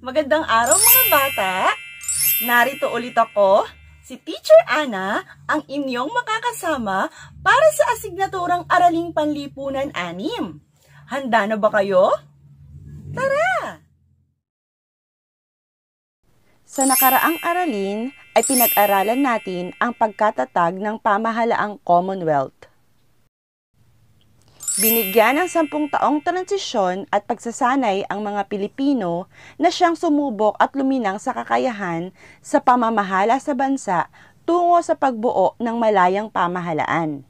Magandang araw mga bata! Narito ulit ako si Teacher Ana ang inyong makakasama para sa asignaturang Araling Panlipunan 6. Handa na ba kayo? Tara! Sa nakaraang aralin ay pinag-aralan natin ang pagkatatag ng pamahalaang Commonwealth. Binigyan ng sampung taong transisyon at pagsasanay ang mga Pilipino na siyang sumubok at luminang sa kakayahan sa pamamahala sa bansa tungo sa pagbuo ng malayang pamahalaan.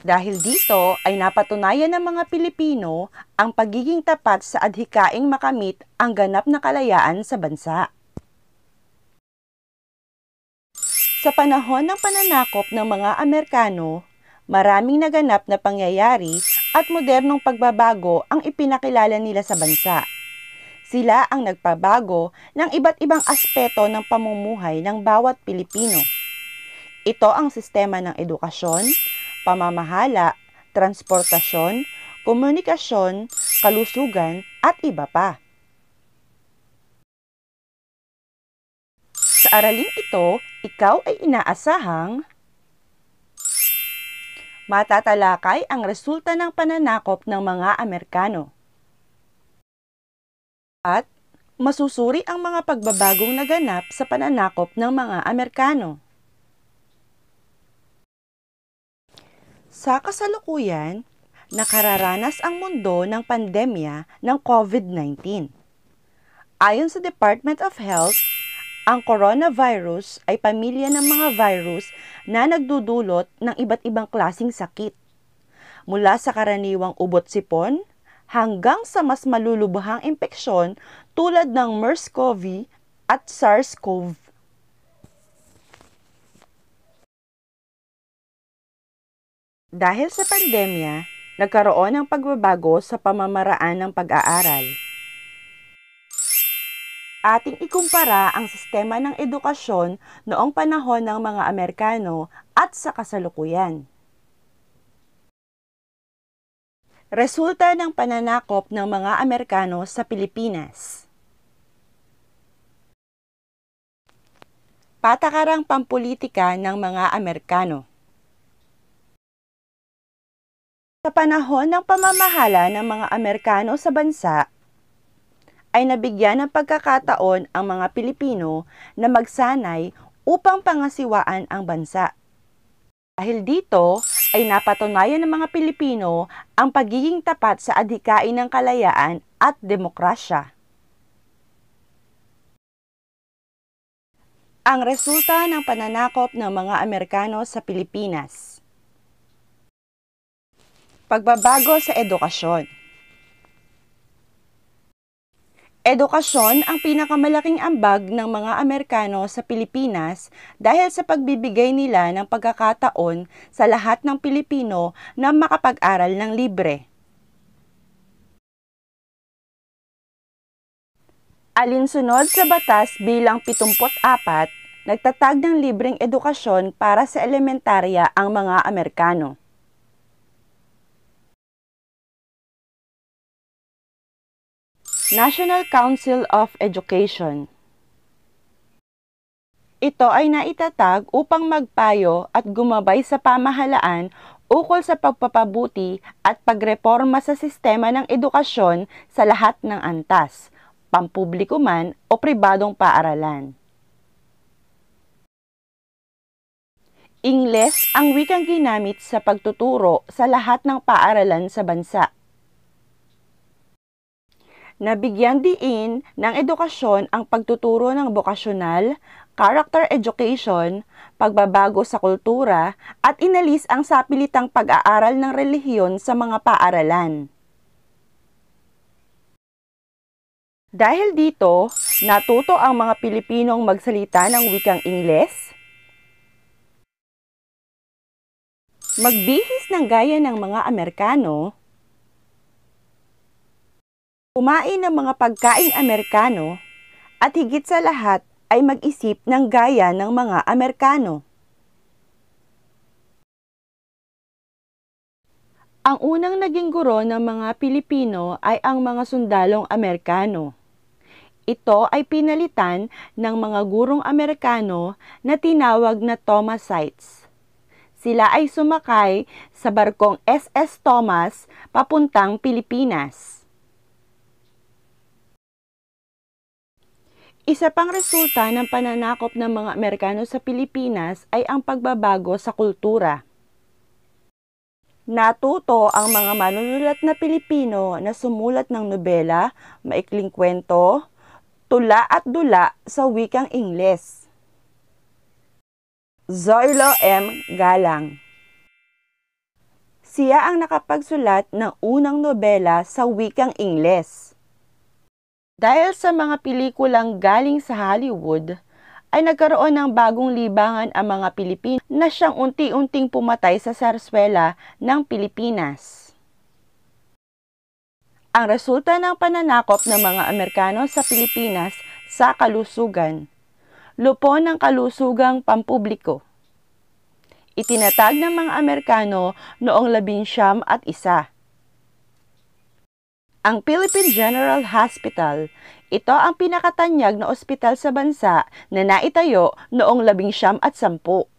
Dahil dito ay napatunayan ng mga Pilipino ang pagiging tapat sa adhikaing makamit ang ganap na kalayaan sa bansa. Sa panahon ng pananakop ng mga Amerikano, Maraming naganap na pangyayari at modernong pagbabago ang ipinakilala nila sa bansa. Sila ang nagpabago ng iba't ibang aspeto ng pamumuhay ng bawat Pilipino. Ito ang sistema ng edukasyon, pamamahala, transportasyon, komunikasyon, kalusugan at iba pa. Sa araling ito, ikaw ay inaasahang matatalakay ang resulta ng pananakop ng mga Amerikano. At masusuri ang mga pagbabagong naganap sa pananakop ng mga Amerikano. Sa kasalukuyan, nakararanas ang mundo ng pandemya ng COVID-19. Ayon sa Department of Health, ang coronavirus ay pamilya ng mga virus na nagdudulot ng iba't ibang klasing sakit. Mula sa karaniwang ubot-sipon hanggang sa mas malulubhang impeksyon tulad ng MERS-CoV at SARS-CoV. Dahil sa pandemya, nagkaroon ng pagbabago sa pamamaraan ng pag-aaral ating ikumpara ang sistema ng edukasyon noong panahon ng mga Amerikano at sa kasalukuyan. Resulta ng pananakop ng mga Amerikano sa Pilipinas. Patakarang pampulitika ng mga Amerikano. Sa panahon ng pamamahala ng mga Amerikano sa bansa, ay nabigyan ng pagkakataon ang mga Pilipino na magsanay upang pangasiwaan ang bansa. Dahil dito ay napatunayan ng mga Pilipino ang pagiging tapat sa adhikain ng kalayaan at demokrasya. Ang resulta ng pananakop ng mga Amerikano sa Pilipinas. Pagbabago sa edukasyon. Edukasyon ang pinakamalaking ambag ng mga Amerikano sa Pilipinas dahil sa pagbibigay nila ng pagkakataon sa lahat ng Pilipino na makapag-aral ng libre. Alinsunod sa batas bilang 74, nagtatag ng libreng edukasyon para sa elementarya ang mga Amerikano. National Council of Education. Ito ay naitatag upang magpayo at gumabay sa pamahalaan ukol sa pagpapabuti at pagreforma sa sistema ng edukasyon sa lahat ng antas, pampubliko man o pribadong paaralan. Ingles ang wikang ginamit sa pagtuturo sa lahat ng paaralan sa bansa. Nabigyan diin ng edukasyon ang pagtuturo ng vokasyonal, character education, pagbabago sa kultura, at inalis ang sapilitang pag-aaral ng relihiyon sa mga paaralan. Dahil dito, natuto ang mga Pilipinong magsalita ng wikang Ingles, magbihis ng gaya ng mga Amerikano, kumain ng mga pagkain Amerikano, at higit sa lahat ay mag-isip ng gaya ng mga Amerikano. Ang unang naging guro ng mga Pilipino ay ang mga sundalong Amerikano. Ito ay pinalitan ng mga gurong Amerikano na tinawag na Thomasites. Sila ay sumakay sa barkong SS Thomas papuntang Pilipinas. Isa pang resulta ng pananakop ng mga Amerikano sa Pilipinas ay ang pagbabago sa kultura. Natuto ang mga manunulat na Pilipino na sumulat ng nobela, maikling kwento, tula at dula sa wikang Ingles. Zoilo M. Galang Siya ang nakapagsulat ng unang nobela sa wikang Ingles. Dahil sa mga pelikulang galing sa Hollywood, ay nagkaroon ng bagong libangan ang mga Pilipino na siyang unti-unting pumatay sa sarswela ng Pilipinas. Ang resulta ng pananakop ng mga Amerikano sa Pilipinas sa kalusugan, lupon ng kalusugang pampubliko. Itinatag ng mga Amerikano noong labinsyam at isa ang Philippine General Hospital, ito ang pinakatanyag na ospital sa bansa na naitayo noong labing siyam at sampu.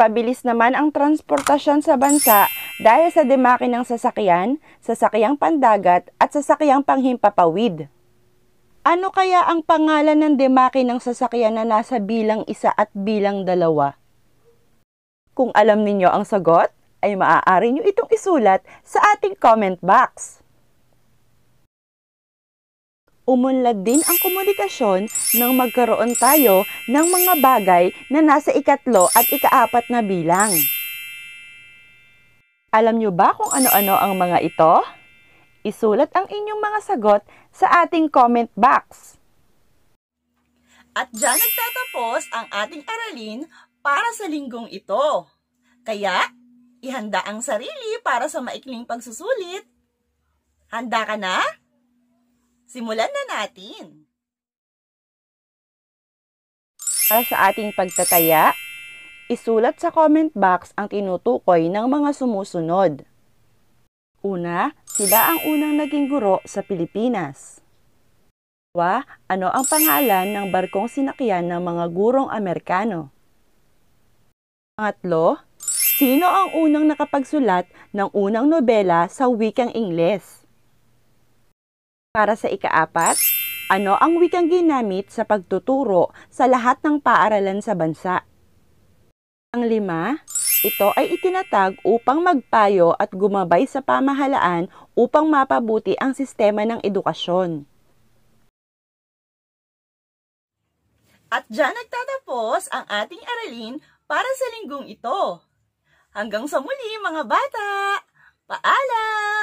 Pabilis naman ang transportasyon sa bansa dahil sa demaki ng sasakyan, sasakyang pandagat at sasakyang panghimpapawid. Ano kaya ang pangalan ng demake ng sasakyan na nasa bilang isa at bilang dalawa? Kung alam ninyo ang sagot, ay maaari nyo itong isulat sa ating comment box. Umunlad din ang komunikasyon nang magkaroon tayo ng mga bagay na nasa ikatlo at ikaapat na bilang. Alam nyo ba kung ano-ano ang mga ito? Isulat ang inyong mga sagot sa ating comment box. At dyan nagtatapos ang ating aralin para sa linggong ito. Kaya, ihanda ang sarili para sa maikling pagsusulit. Handa ka na? Simulan na natin. Para sa ating pagtataya, isulat sa comment box ang tinutukoy ng mga sumusunod. Una, sila ang unang naging guro sa Pilipinas. Wa, ano ang pangalan ng barkong sinakyan ng mga gurong Amerikano? Pangatlo, sino ang unang nakapagsulat ng unang nobela sa wikang Ingles? Para sa ikaapat, ano ang wikang ginamit sa pagtuturo sa lahat ng paaralan sa bansa? Ang lima, ito ay itinatag upang magpayo at gumabay sa pamahalaan upang mapabuti ang sistema ng edukasyon. At dyan nagtatapos ang ating aralin para sa linggong ito. Hanggang sa muli mga bata! Paalam!